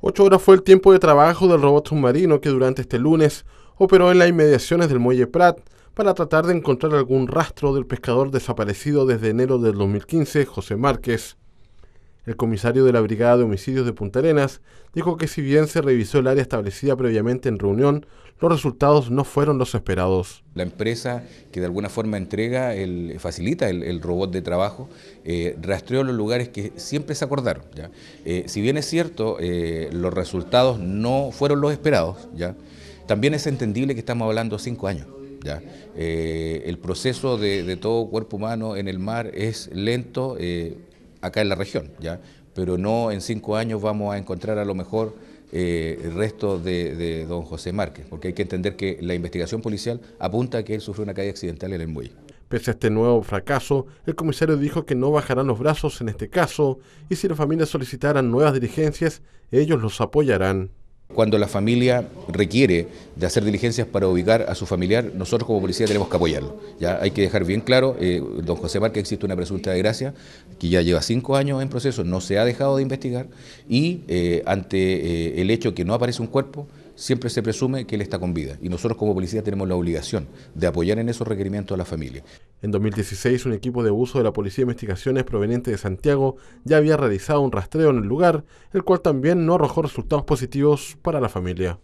Ocho horas fue el tiempo de trabajo del robot submarino que durante este lunes operó en las inmediaciones del muelle Prat para tratar de encontrar algún rastro del pescador desaparecido desde enero del 2015, José Márquez. El comisario de la Brigada de Homicidios de Punta Arenas dijo que si bien se revisó el área establecida previamente en reunión, los resultados no fueron los esperados. La empresa que de alguna forma entrega, el, facilita el, robot de trabajo, eh, rastreó los lugares que siempre se acordaron. ¿ya? Eh, si bien es cierto, eh, los resultados no fueron los esperados, ¿ya? también es entendible que estamos hablando cinco años. ¿ya? el proceso de, de, todo cuerpo humano en el mar es lento acá en la región, ¿ya? pero no en cinco años vamos a encontrar a lo mejor eh, el resto de, don José Márquez, porque hay que entender que la investigación policial apunta a que él sufrió una caída accidental en el muelle. Pese a este nuevo fracaso, el comisario dijo que no bajarán los brazos en este caso y si las familias solicitaran nuevas dirigencias, ellos los apoyarán. Cuando la familia requiere de hacer diligencias para ubicar a su familiar, nosotros como policía tenemos que apoyarlo. Ya hay que dejar bien claro, eh, don José Marque existe una presunta de gracia, que ya lleva cinco años en proceso, no se ha dejado de investigar y eh, ante eh, el hecho que no aparece un cuerpo, siempre se presume que él está con vida y nosotros como policía tenemos la obligación de apoyar en esos requerimientos a la familia. En 2016, un equipo de uso de la Policía de Investigaciones proveniente de Santiago ya había realizado un rastreo en el lugar, el cual también no arrojó resultados positivos para la familia.